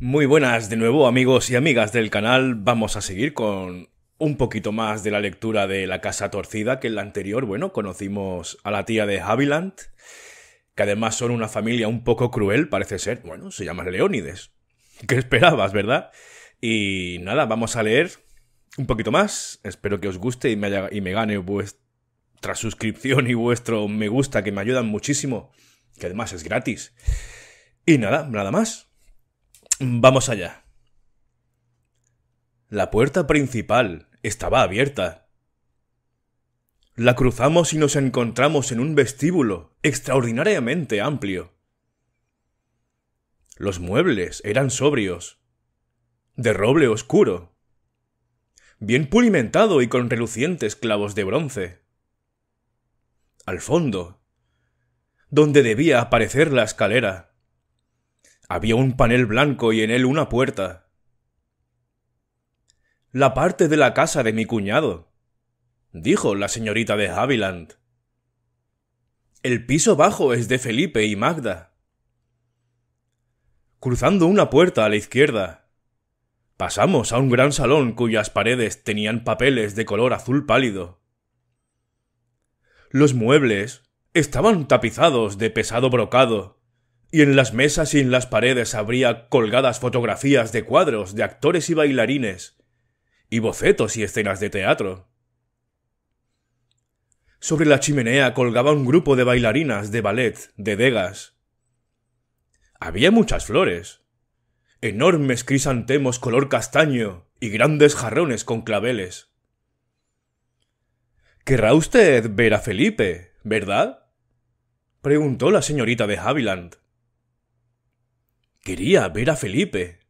Muy buenas de nuevo amigos y amigas del canal, vamos a seguir con un poquito más de la lectura de La Casa Torcida, que en la anterior, bueno, conocimos a la tía de Haviland, que además son una familia un poco cruel, parece ser, bueno, se llama Leónides. ¿Qué esperabas, verdad? Y nada, vamos a leer un poquito más, espero que os guste y me, y me gane vuestra suscripción y vuestro me gusta, que me ayudan muchísimo, que además es gratis. Y nada, nada más. Vamos allá. La puerta principal estaba abierta. La cruzamos y nos encontramos en un vestíbulo extraordinariamente amplio. Los muebles eran sobrios, de roble oscuro, bien pulimentado y con relucientes clavos de bronce. Al fondo, donde debía aparecer la escalera, había un panel blanco y en él una puerta. La parte de la casa de mi cuñado, dijo la señorita de Haviland. El piso bajo es de Felipe y Magda. Cruzando una puerta a la izquierda, pasamos a un gran salón cuyas paredes tenían papeles de color azul pálido. Los muebles estaban tapizados de pesado brocado y en las mesas y en las paredes habría colgadas fotografías de cuadros, de actores y bailarines, y bocetos y escenas de teatro. Sobre la chimenea colgaba un grupo de bailarinas de ballet, de degas. Había muchas flores, enormes crisantemos color castaño y grandes jarrones con claveles. Querrá usted ver a Felipe, ¿verdad? preguntó la señorita de Haviland. Quería ver a Felipe.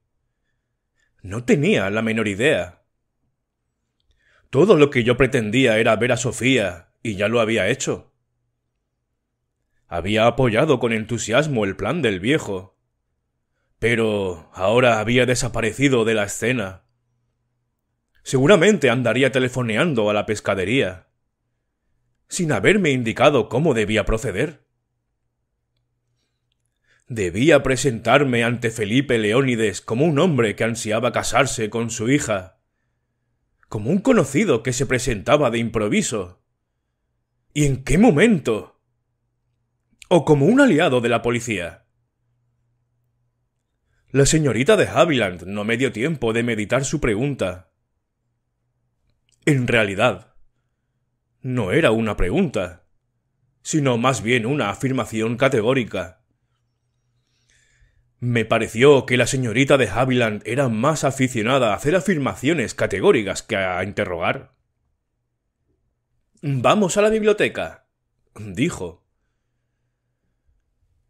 No tenía la menor idea. Todo lo que yo pretendía era ver a Sofía, y ya lo había hecho. Había apoyado con entusiasmo el plan del viejo. Pero ahora había desaparecido de la escena. Seguramente andaría telefoneando a la pescadería, sin haberme indicado cómo debía proceder. Debía presentarme ante Felipe Leónides como un hombre que ansiaba casarse con su hija, como un conocido que se presentaba de improviso. ¿Y en qué momento? O como un aliado de la policía. La señorita de Haviland no me dio tiempo de meditar su pregunta. En realidad, no era una pregunta, sino más bien una afirmación categórica me pareció que la señorita de Haviland era más aficionada a hacer afirmaciones categóricas que a interrogar. Vamos a la biblioteca, dijo.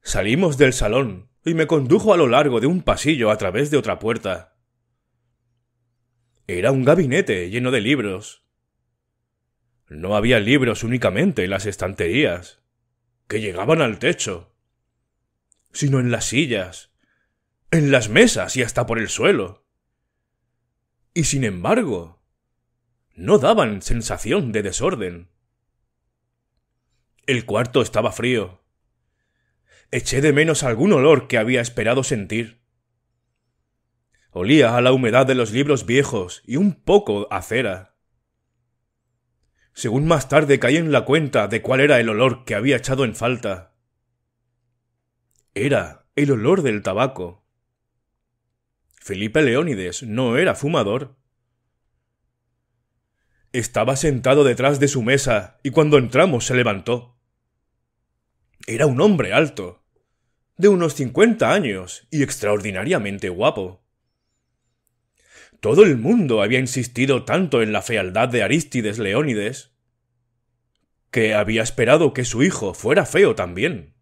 Salimos del salón y me condujo a lo largo de un pasillo a través de otra puerta. Era un gabinete lleno de libros. No había libros únicamente en las estanterías, que llegaban al techo, sino en las sillas, en las mesas y hasta por el suelo. Y sin embargo, no daban sensación de desorden. El cuarto estaba frío. Eché de menos algún olor que había esperado sentir. Olía a la humedad de los libros viejos y un poco a cera. Según más tarde caí en la cuenta de cuál era el olor que había echado en falta. Era el olor del tabaco. Felipe Leónides no era fumador. Estaba sentado detrás de su mesa y cuando entramos se levantó. Era un hombre alto, de unos cincuenta años y extraordinariamente guapo. Todo el mundo había insistido tanto en la fealdad de Aristides Leónides que había esperado que su hijo fuera feo también.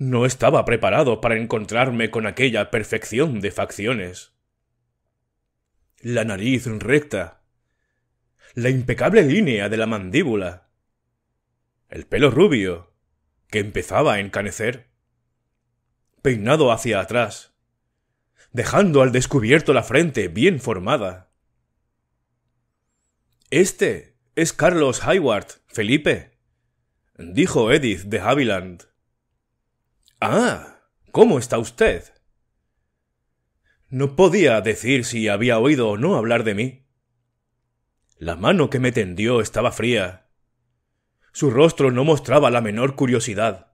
No estaba preparado para encontrarme con aquella perfección de facciones. La nariz recta. La impecable línea de la mandíbula. El pelo rubio, que empezaba a encanecer. Peinado hacia atrás, dejando al descubierto la frente bien formada. Este es Carlos Hayward, Felipe, dijo Edith de Haviland. Ah. ¿Cómo está usted? No podía decir si había oído o no hablar de mí. La mano que me tendió estaba fría. Su rostro no mostraba la menor curiosidad.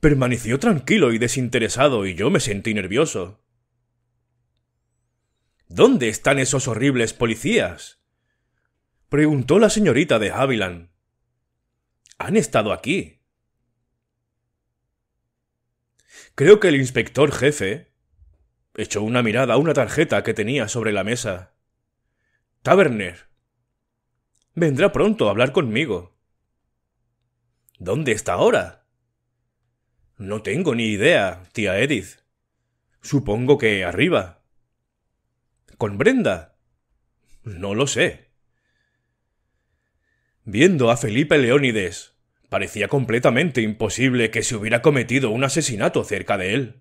Permaneció tranquilo y desinteresado y yo me sentí nervioso. ¿Dónde están esos horribles policías? preguntó la señorita de Haviland. Han estado aquí. Creo que el inspector jefe echó una mirada a una tarjeta que tenía sobre la mesa. Taverner. Vendrá pronto a hablar conmigo. ¿Dónde está ahora? No tengo ni idea, tía Edith. Supongo que arriba. ¿Con Brenda? No lo sé. Viendo a Felipe Leónides Parecía completamente imposible que se hubiera cometido un asesinato cerca de él.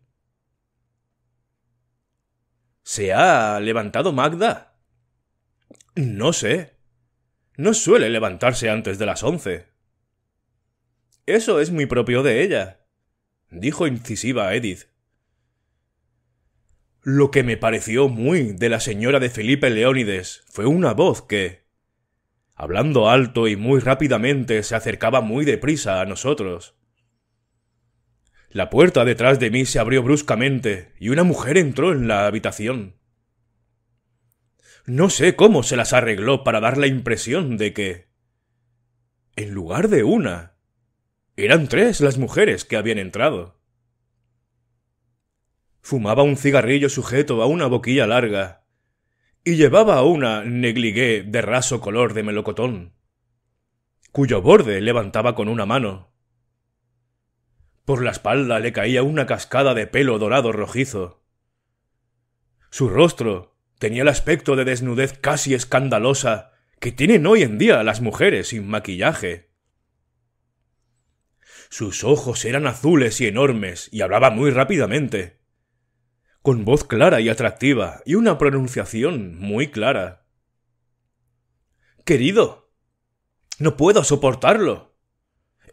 ¿Se ha levantado Magda? No sé. No suele levantarse antes de las once. Eso es muy propio de ella, dijo incisiva Edith. Lo que me pareció muy de la señora de Felipe Leónides fue una voz que, Hablando alto y muy rápidamente se acercaba muy deprisa a nosotros. La puerta detrás de mí se abrió bruscamente y una mujer entró en la habitación. No sé cómo se las arregló para dar la impresión de que... En lugar de una, eran tres las mujeres que habían entrado. Fumaba un cigarrillo sujeto a una boquilla larga, y llevaba una negligé de raso color de melocotón, cuyo borde levantaba con una mano. Por la espalda le caía una cascada de pelo dorado rojizo. Su rostro tenía el aspecto de desnudez casi escandalosa que tienen hoy en día las mujeres sin maquillaje. Sus ojos eran azules y enormes y hablaba muy rápidamente con voz clara y atractiva y una pronunciación muy clara. Querido, no puedo soportarlo.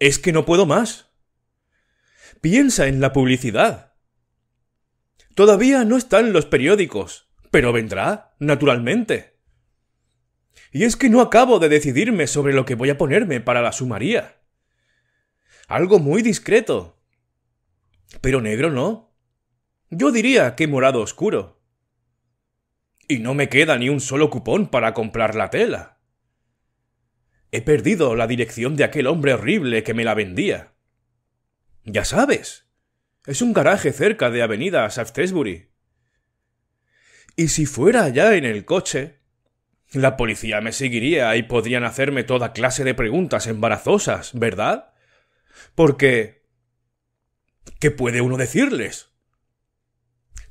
Es que no puedo más. Piensa en la publicidad. Todavía no están los periódicos, pero vendrá, naturalmente. Y es que no acabo de decidirme sobre lo que voy a ponerme para la sumaría. Algo muy discreto. Pero negro no. Yo diría que morado oscuro. Y no me queda ni un solo cupón para comprar la tela. He perdido la dirección de aquel hombre horrible que me la vendía. Ya sabes, es un garaje cerca de Avenida Shaftesbury. Y si fuera allá en el coche, la policía me seguiría y podrían hacerme toda clase de preguntas embarazosas, ¿verdad? Porque... ¿Qué puede uno decirles?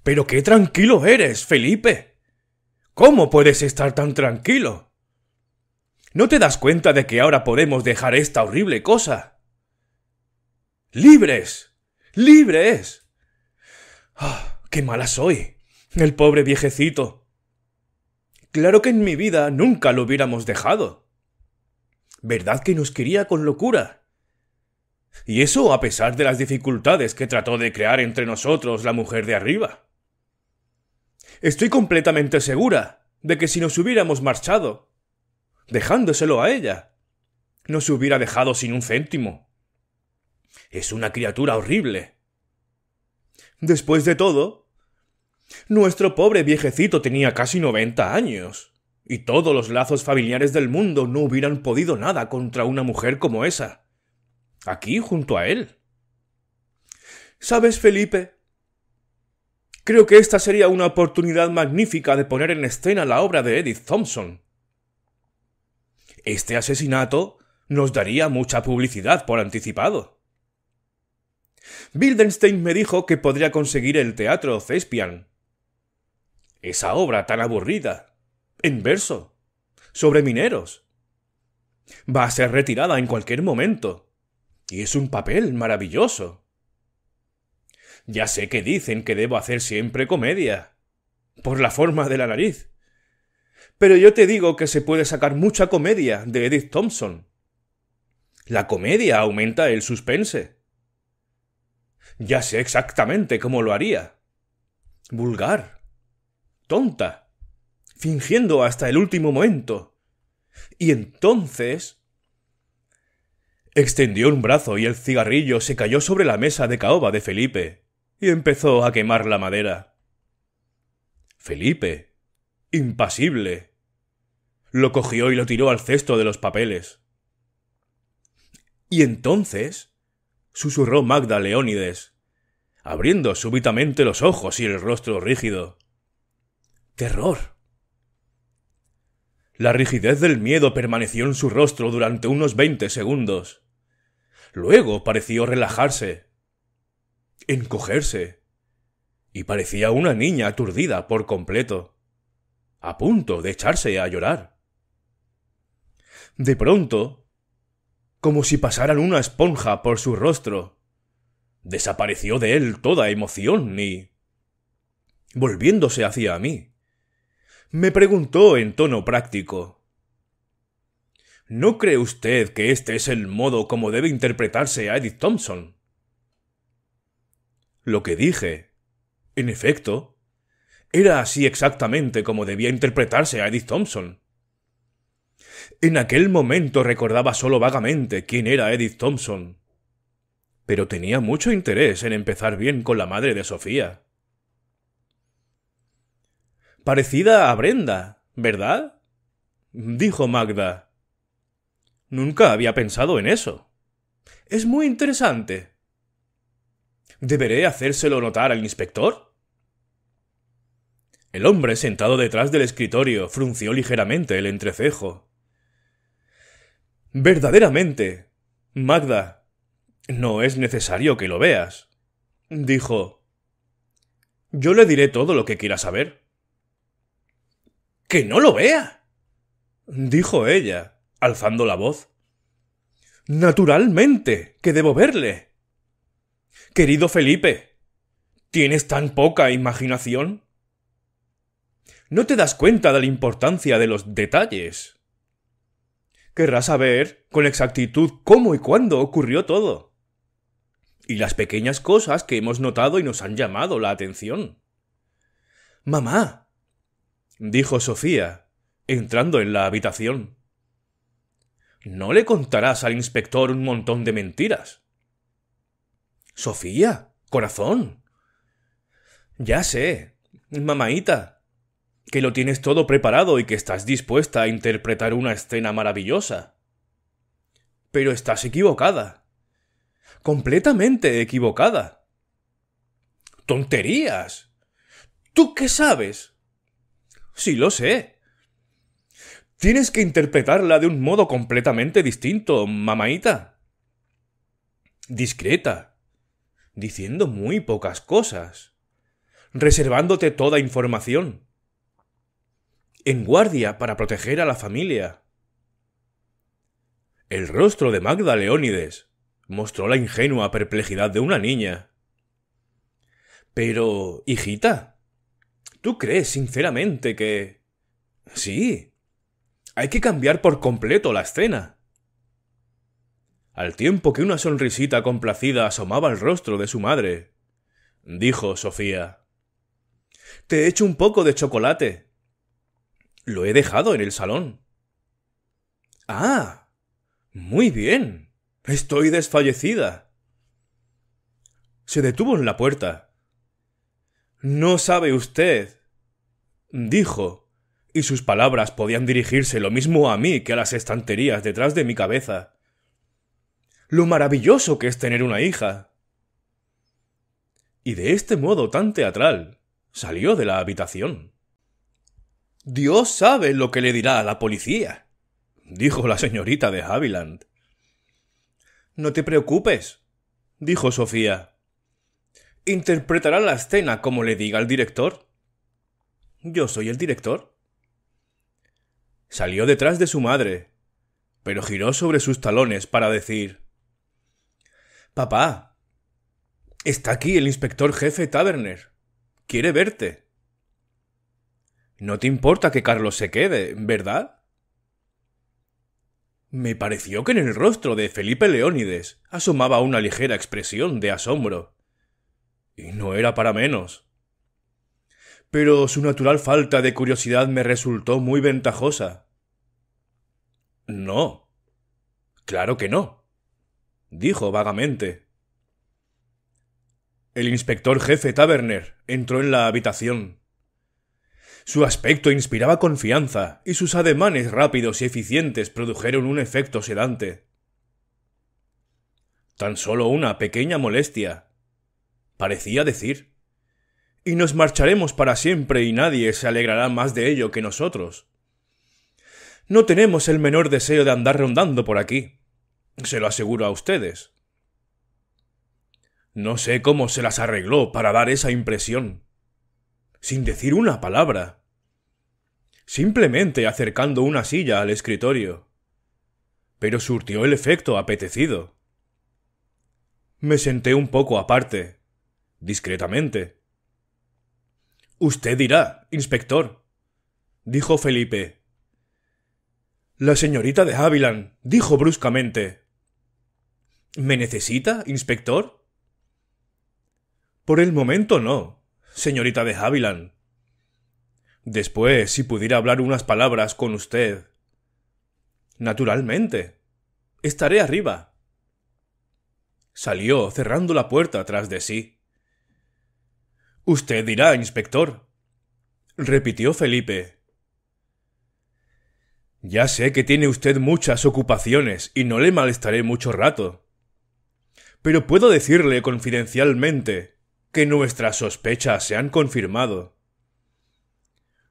Pero qué tranquilo eres, Felipe. ¿Cómo puedes estar tan tranquilo? ¿No te das cuenta de que ahora podemos dejar esta horrible cosa? ¡Libres! ¡Libres! ¡Ah! ¡Qué mala soy! El pobre viejecito. Claro que en mi vida nunca lo hubiéramos dejado. ¿Verdad que nos quería con locura? Y eso a pesar de las dificultades que trató de crear entre nosotros la mujer de arriba. Estoy completamente segura de que si nos hubiéramos marchado, dejándoselo a ella, No se hubiera dejado sin un céntimo. Es una criatura horrible. Después de todo, nuestro pobre viejecito tenía casi noventa años, y todos los lazos familiares del mundo no hubieran podido nada contra una mujer como esa. Aquí junto a él. ¿Sabes, Felipe? Creo que esta sería una oportunidad magnífica de poner en escena la obra de Edith Thompson. Este asesinato nos daría mucha publicidad por anticipado. Wildenstein me dijo que podría conseguir el teatro Cespian. Esa obra tan aburrida, en verso, sobre mineros. Va a ser retirada en cualquier momento. Y es un papel maravilloso. Ya sé que dicen que debo hacer siempre comedia. Por la forma de la nariz. Pero yo te digo que se puede sacar mucha comedia de Edith Thompson. La comedia aumenta el suspense. Ya sé exactamente cómo lo haría. Vulgar. Tonta. Fingiendo hasta el último momento. Y entonces... Extendió un brazo y el cigarrillo se cayó sobre la mesa de caoba de Felipe y empezó a quemar la madera. Felipe, impasible, lo cogió y lo tiró al cesto de los papeles. Y entonces, susurró Magda Leónides, abriendo súbitamente los ojos y el rostro rígido. Terror. La rigidez del miedo permaneció en su rostro durante unos veinte segundos. Luego pareció relajarse encogerse. Y parecía una niña aturdida por completo, a punto de echarse a llorar. De pronto, como si pasaran una esponja por su rostro, desapareció de él toda emoción y... volviéndose hacia mí, me preguntó en tono práctico. ¿No cree usted que este es el modo como debe interpretarse a Edith Thompson? Lo que dije, en efecto, era así exactamente como debía interpretarse a Edith Thompson. En aquel momento recordaba solo vagamente quién era Edith Thompson, pero tenía mucho interés en empezar bien con la madre de Sofía. Parecida a Brenda, ¿verdad? dijo Magda. Nunca había pensado en eso. Es muy interesante. ¿Deberé hacérselo notar al inspector? El hombre sentado detrás del escritorio frunció ligeramente el entrecejo. Verdaderamente. Magda. No es necesario que lo veas. dijo. Yo le diré todo lo que quiera saber. Que no lo vea. dijo ella, alzando la voz. Naturalmente. que debo verle. Querido Felipe, ¿tienes tan poca imaginación? ¿No te das cuenta de la importancia de los detalles? Querrás saber con exactitud cómo y cuándo ocurrió todo. Y las pequeñas cosas que hemos notado y nos han llamado la atención. Mamá, dijo Sofía, entrando en la habitación. No le contarás al inspector un montón de mentiras. Sofía, corazón. Ya sé, mamaita, que lo tienes todo preparado y que estás dispuesta a interpretar una escena maravillosa. Pero estás equivocada. Completamente equivocada. Tonterías. ¿Tú qué sabes? Sí lo sé. Tienes que interpretarla de un modo completamente distinto, mamaita. Discreta, diciendo muy pocas cosas, reservándote toda información, en guardia para proteger a la familia. El rostro de Magda Leónides mostró la ingenua perplejidad de una niña. Pero, hijita, ¿tú crees sinceramente que... Sí. Hay que cambiar por completo la escena al tiempo que una sonrisita complacida asomaba el rostro de su madre. Dijo Sofía. Te he hecho un poco de chocolate. Lo he dejado en el salón. Ah. Muy bien. Estoy desfallecida. Se detuvo en la puerta. No sabe usted. dijo, y sus palabras podían dirigirse lo mismo a mí que a las estanterías detrás de mi cabeza lo maravilloso que es tener una hija. Y de este modo tan teatral, salió de la habitación. Dios sabe lo que le dirá a la policía, dijo la señorita de Haviland. No te preocupes, dijo Sofía. Interpretará la escena como le diga el director. Yo soy el director. Salió detrás de su madre, pero giró sobre sus talones para decir Papá, está aquí el inspector jefe Taverner. Quiere verte. No te importa que Carlos se quede, ¿verdad? Me pareció que en el rostro de Felipe Leónides asomaba una ligera expresión de asombro. Y no era para menos. Pero su natural falta de curiosidad me resultó muy ventajosa. No. Claro que no dijo vagamente. El inspector jefe Taverner entró en la habitación. Su aspecto inspiraba confianza y sus ademanes rápidos y eficientes produjeron un efecto sedante. Tan solo una pequeña molestia, parecía decir. Y nos marcharemos para siempre y nadie se alegrará más de ello que nosotros. No tenemos el menor deseo de andar rondando por aquí. Se lo aseguro a ustedes. No sé cómo se las arregló para dar esa impresión. Sin decir una palabra. Simplemente acercando una silla al escritorio. Pero surtió el efecto apetecido. Me senté un poco aparte, discretamente. Usted dirá, inspector, dijo Felipe. La señorita de Haviland dijo bruscamente ¿Me necesita, inspector? Por el momento no, señorita de Haviland. Después, si pudiera hablar unas palabras con usted. Naturalmente. Estaré arriba. Salió, cerrando la puerta tras de sí. Usted dirá, inspector. repitió Felipe. Ya sé que tiene usted muchas ocupaciones y no le malestaré mucho rato pero puedo decirle confidencialmente que nuestras sospechas se han confirmado.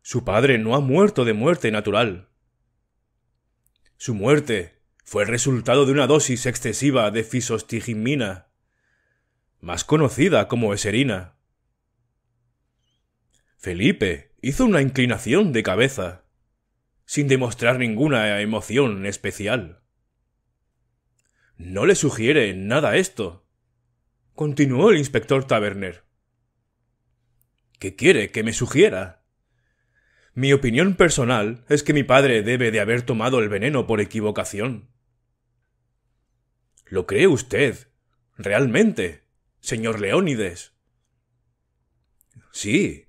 Su padre no ha muerto de muerte natural. Su muerte fue resultado de una dosis excesiva de fisostigimina, más conocida como eserina. Felipe hizo una inclinación de cabeza, sin demostrar ninguna emoción especial. No le sugiere nada esto. Continuó el inspector Taverner. ¿Qué quiere que me sugiera? Mi opinión personal es que mi padre debe de haber tomado el veneno por equivocación. ¿Lo cree usted? Realmente, señor Leónides. Sí,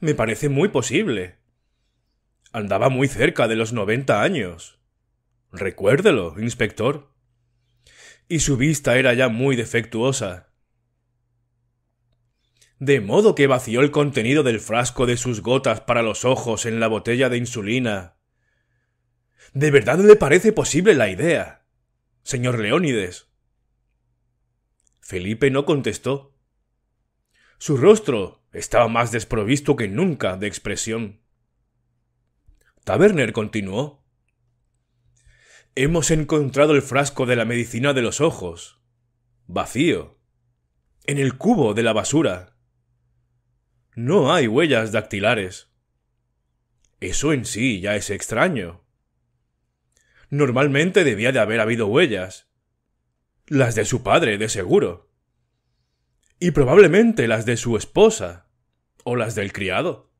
me parece muy posible. Andaba muy cerca de los noventa años. Recuérdelo, inspector y su vista era ya muy defectuosa. De modo que vació el contenido del frasco de sus gotas para los ojos en la botella de insulina. ¿De verdad le parece posible la idea? Señor Leónides. Felipe no contestó. Su rostro estaba más desprovisto que nunca de expresión. Taberner continuó. Hemos encontrado el frasco de la medicina de los ojos. Vacío. En el cubo de la basura. No hay huellas dactilares. Eso en sí ya es extraño. Normalmente debía de haber habido huellas. Las de su padre, de seguro. Y probablemente las de su esposa. O las del criado.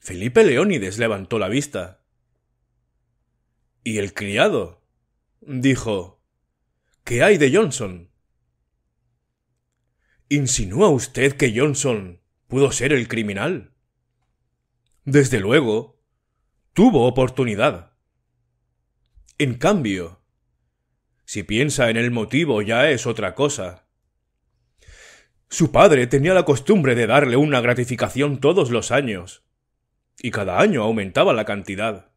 Felipe Leónides levantó la vista. Y el criado dijo ¿Qué hay de Johnson? ¿Insinúa usted que Johnson pudo ser el criminal? Desde luego, tuvo oportunidad. En cambio, si piensa en el motivo ya es otra cosa. Su padre tenía la costumbre de darle una gratificación todos los años, y cada año aumentaba la cantidad.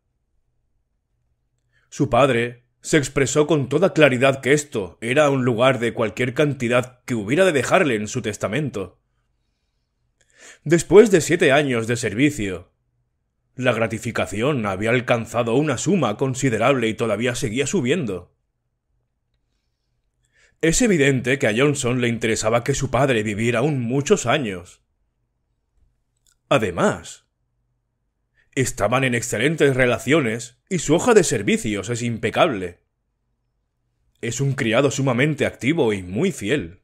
Su padre se expresó con toda claridad que esto era un lugar de cualquier cantidad que hubiera de dejarle en su testamento. Después de siete años de servicio, la gratificación había alcanzado una suma considerable y todavía seguía subiendo. Es evidente que a Johnson le interesaba que su padre viviera aún muchos años. Además, Estaban en excelentes relaciones y su hoja de servicios es impecable. Es un criado sumamente activo y muy fiel.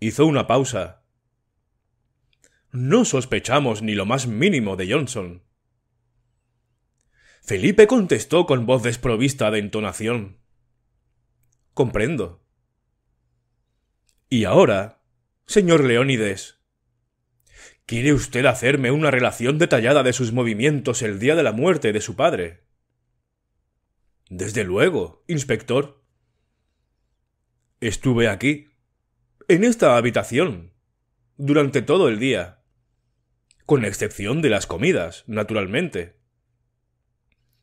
Hizo una pausa. No sospechamos ni lo más mínimo de Johnson. Felipe contestó con voz desprovista de entonación. Comprendo. Y ahora, señor Leónides, ¿Quiere usted hacerme una relación detallada de sus movimientos el día de la muerte de su padre? Desde luego, inspector. Estuve aquí, en esta habitación, durante todo el día, con excepción de las comidas, naturalmente.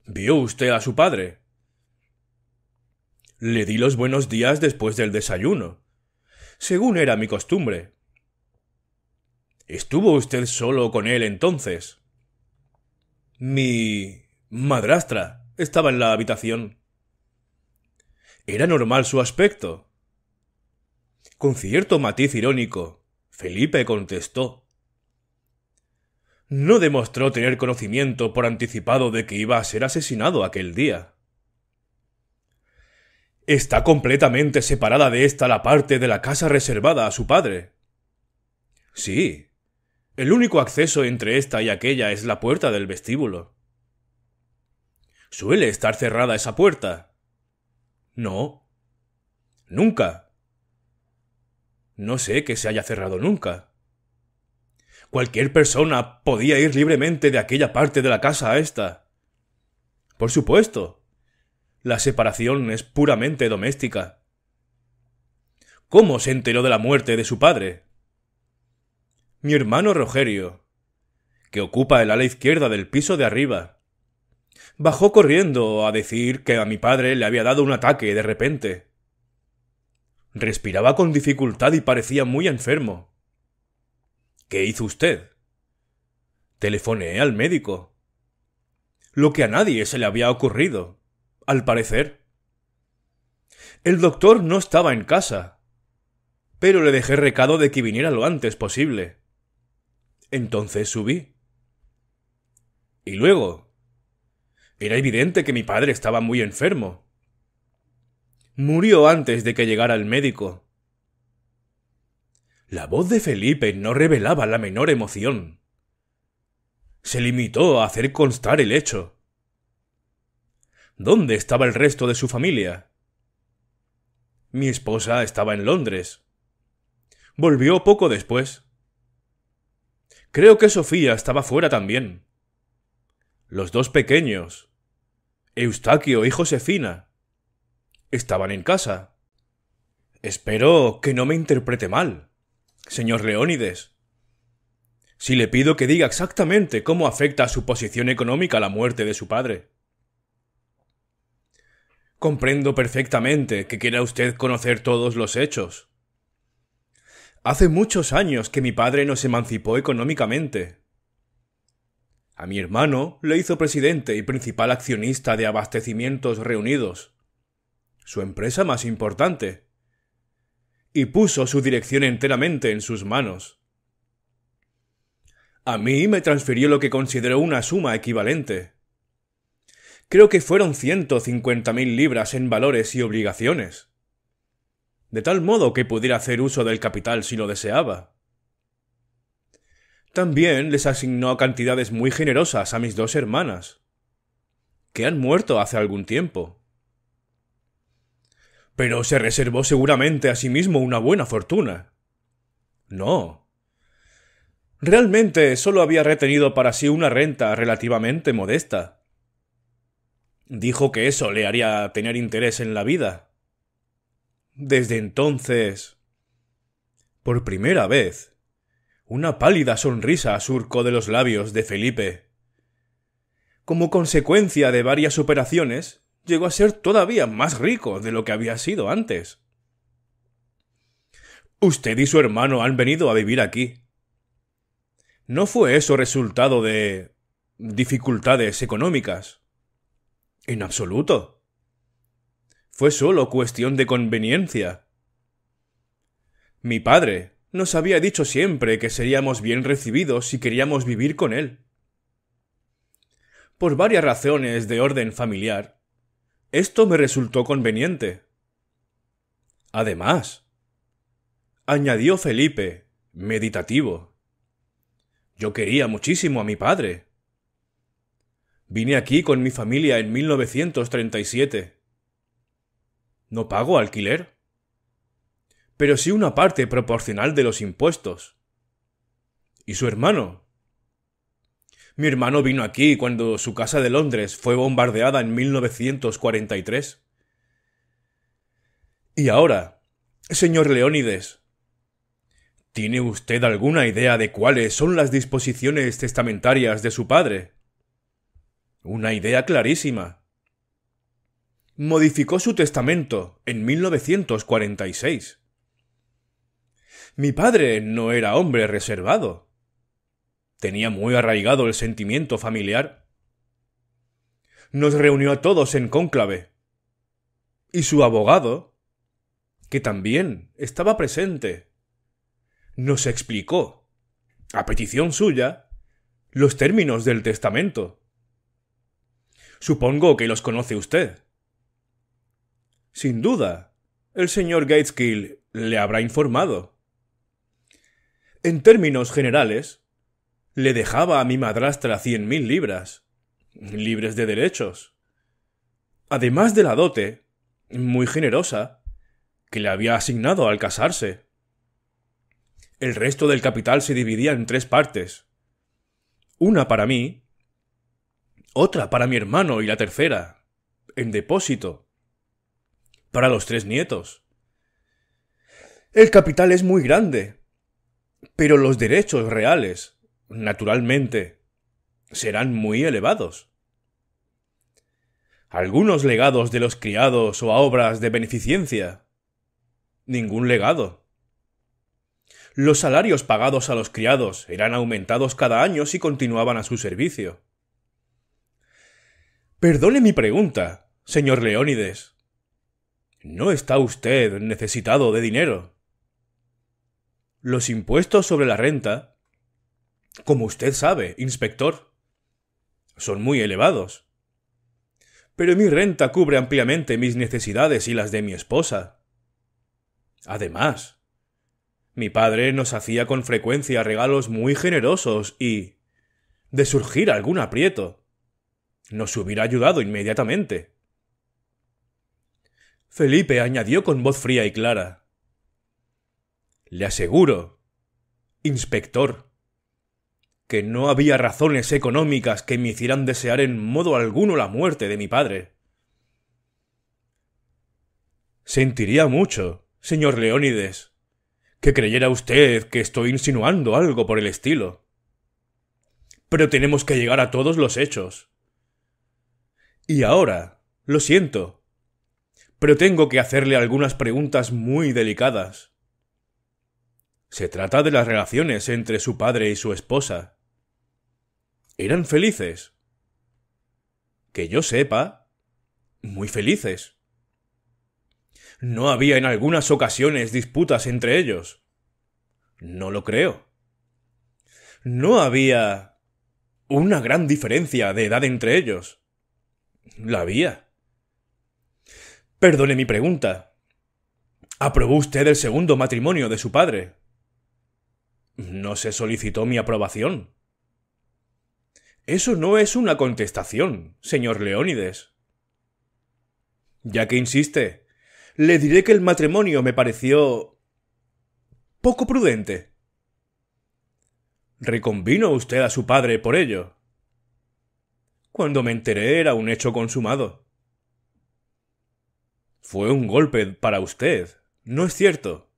¿Vio usted a su padre? Le di los buenos días después del desayuno, según era mi costumbre. ¿Estuvo usted solo con él entonces? Mi madrastra estaba en la habitación. Era normal su aspecto. Con cierto matiz irónico, Felipe contestó. No demostró tener conocimiento por anticipado de que iba a ser asesinado aquel día. Está completamente separada de esta la parte de la casa reservada a su padre. Sí, el único acceso entre esta y aquella es la puerta del vestíbulo. ¿Suele estar cerrada esa puerta? No. Nunca. No sé que se haya cerrado nunca. Cualquier persona podía ir libremente de aquella parte de la casa a esta. Por supuesto. La separación es puramente doméstica. ¿Cómo se enteró de la muerte de su padre? mi hermano Rogerio, que ocupa el ala izquierda del piso de arriba. Bajó corriendo a decir que a mi padre le había dado un ataque de repente. Respiraba con dificultad y parecía muy enfermo. ¿Qué hizo usted? Telefoneé al médico. Lo que a nadie se le había ocurrido, al parecer. El doctor no estaba en casa, pero le dejé recado de que viniera lo antes posible. Entonces subí. ¿Y luego? Era evidente que mi padre estaba muy enfermo. Murió antes de que llegara el médico. La voz de Felipe no revelaba la menor emoción. Se limitó a hacer constar el hecho. ¿Dónde estaba el resto de su familia? Mi esposa estaba en Londres. Volvió poco después. Creo que Sofía estaba fuera también. Los dos pequeños, Eustaquio y Josefina, estaban en casa. Espero que no me interprete mal, señor Leónides. Si le pido que diga exactamente cómo afecta a su posición económica la muerte de su padre. Comprendo perfectamente que quiera usted conocer todos los hechos. Hace muchos años que mi padre nos emancipó económicamente. A mi hermano le hizo presidente y principal accionista de Abastecimientos Reunidos, su empresa más importante, y puso su dirección enteramente en sus manos. A mí me transfirió lo que consideró una suma equivalente. Creo que fueron 150.000 libras en valores y obligaciones de tal modo que pudiera hacer uso del capital si lo deseaba. También les asignó cantidades muy generosas a mis dos hermanas, que han muerto hace algún tiempo. Pero se reservó seguramente a sí mismo una buena fortuna. No. Realmente solo había retenido para sí una renta relativamente modesta. Dijo que eso le haría tener interés en la vida. Desde entonces... Por primera vez, una pálida sonrisa surcó de los labios de Felipe. Como consecuencia de varias operaciones, llegó a ser todavía más rico de lo que había sido antes. Usted y su hermano han venido a vivir aquí. ¿No fue eso resultado de dificultades económicas? En absoluto. Fue solo cuestión de conveniencia. Mi padre nos había dicho siempre que seríamos bien recibidos si queríamos vivir con él. Por varias razones de orden familiar, esto me resultó conveniente. Además, añadió Felipe, meditativo. Yo quería muchísimo a mi padre. Vine aquí con mi familia en 1937. No pago alquiler. Pero sí una parte proporcional de los impuestos. ¿Y su hermano? Mi hermano vino aquí cuando su casa de Londres fue bombardeada en 1943. Y ahora, señor Leónides, ¿tiene usted alguna idea de cuáles son las disposiciones testamentarias de su padre? Una idea clarísima modificó su testamento en 1946. Mi padre no era hombre reservado. Tenía muy arraigado el sentimiento familiar. Nos reunió a todos en cónclave. Y su abogado, que también estaba presente, nos explicó, a petición suya, los términos del testamento. Supongo que los conoce usted. Sin duda, el señor Gateskill le habrá informado. En términos generales, le dejaba a mi madrastra cien mil libras, libres de derechos. Además de la dote, muy generosa, que le había asignado al casarse. El resto del capital se dividía en tres partes. Una para mí, otra para mi hermano y la tercera, en depósito, para los tres nietos. El capital es muy grande, pero los derechos reales, naturalmente, serán muy elevados. Algunos legados de los criados o a obras de beneficencia. Ningún legado. Los salarios pagados a los criados eran aumentados cada año si continuaban a su servicio. Perdone mi pregunta, señor Leónides, ¿No está usted necesitado de dinero? Los impuestos sobre la renta, como usted sabe, inspector, son muy elevados. Pero mi renta cubre ampliamente mis necesidades y las de mi esposa. Además, mi padre nos hacía con frecuencia regalos muy generosos y... de surgir algún aprieto, nos hubiera ayudado inmediatamente. Felipe añadió con voz fría y clara. Le aseguro, inspector, que no había razones económicas que me hicieran desear en modo alguno la muerte de mi padre. Sentiría mucho, señor Leónides, que creyera usted que estoy insinuando algo por el estilo. Pero tenemos que llegar a todos los hechos. Y ahora, lo siento, pero tengo que hacerle algunas preguntas muy delicadas. Se trata de las relaciones entre su padre y su esposa. ¿Eran felices? Que yo sepa, muy felices. ¿No había en algunas ocasiones disputas entre ellos? No lo creo. ¿No había una gran diferencia de edad entre ellos? La había. Perdone mi pregunta. ¿Aprobó usted el segundo matrimonio de su padre? No se solicitó mi aprobación. Eso no es una contestación, señor Leónides. Ya que insiste, le diré que el matrimonio me pareció poco prudente. ¿Reconvino usted a su padre por ello? Cuando me enteré era un hecho consumado. Fue un golpe para usted. No es cierto.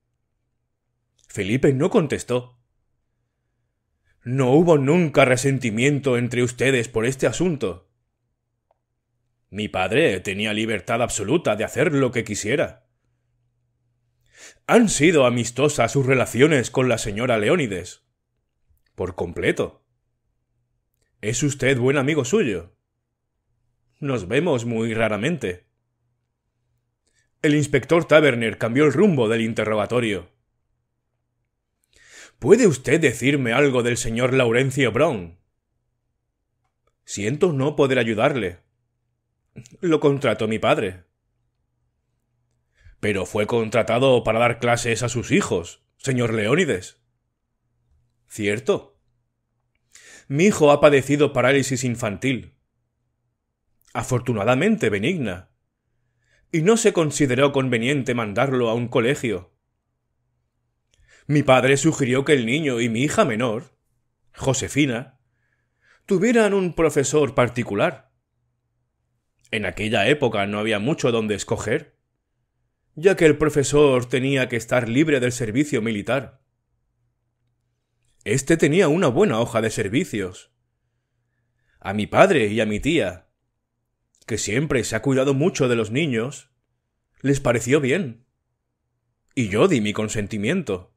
Felipe no contestó. No hubo nunca resentimiento entre ustedes por este asunto. Mi padre tenía libertad absoluta de hacer lo que quisiera. Han sido amistosas sus relaciones con la señora Leónides. Por completo. ¿Es usted buen amigo suyo? Nos vemos muy raramente. El inspector Taverner cambió el rumbo del interrogatorio. ¿Puede usted decirme algo del señor Laurencio Brown? Siento no poder ayudarle. Lo contrató mi padre. Pero fue contratado para dar clases a sus hijos, señor Leónides. Cierto. Mi hijo ha padecido parálisis infantil. Afortunadamente benigna y no se consideró conveniente mandarlo a un colegio. Mi padre sugirió que el niño y mi hija menor, Josefina, tuvieran un profesor particular. En aquella época no había mucho donde escoger, ya que el profesor tenía que estar libre del servicio militar. Este tenía una buena hoja de servicios. A mi padre y a mi tía, que siempre se ha cuidado mucho de los niños, les pareció bien. Y yo di mi consentimiento.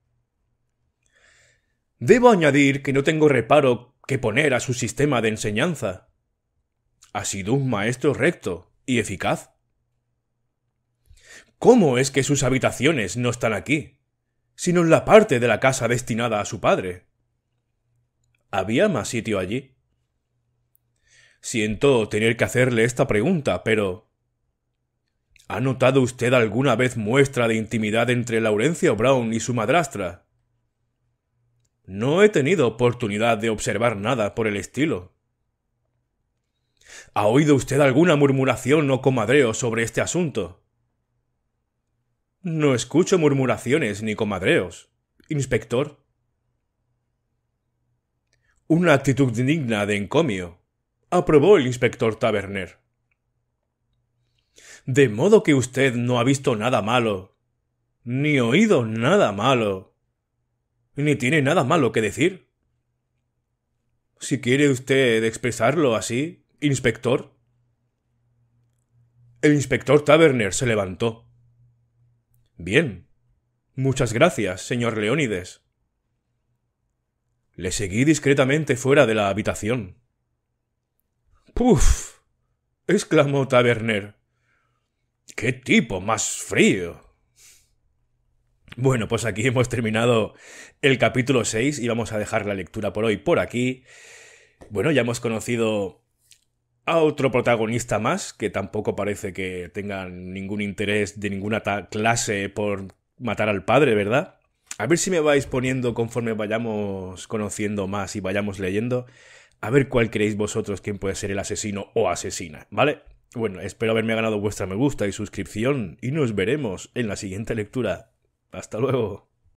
Debo añadir que no tengo reparo que poner a su sistema de enseñanza. Ha sido un maestro recto y eficaz. ¿Cómo es que sus habitaciones no están aquí, sino en la parte de la casa destinada a su padre? Había más sitio allí. Siento tener que hacerle esta pregunta, pero... ¿Ha notado usted alguna vez muestra de intimidad entre Laurencio Brown y su madrastra? No he tenido oportunidad de observar nada por el estilo. ¿Ha oído usted alguna murmuración o comadreo sobre este asunto? No escucho murmuraciones ni comadreos, inspector. Una actitud digna de encomio, aprobó el inspector Taberner. De modo que usted no ha visto nada malo, ni oído nada malo, ni tiene nada malo que decir. Si quiere usted expresarlo así, inspector. El inspector Taberner se levantó. Bien. Muchas gracias, señor Leónides. Le seguí discretamente fuera de la habitación. ¡Puf! exclamó Taberner. ¡Qué tipo más frío! Bueno, pues aquí hemos terminado el capítulo 6 y vamos a dejar la lectura por hoy por aquí. Bueno, ya hemos conocido a otro protagonista más que tampoco parece que tenga ningún interés de ninguna clase por matar al padre, ¿verdad? A ver si me vais poniendo conforme vayamos conociendo más y vayamos leyendo a ver cuál creéis vosotros quién puede ser el asesino o asesina, ¿vale? Bueno, espero haberme ganado vuestra me gusta y suscripción y nos veremos en la siguiente lectura. Hasta luego.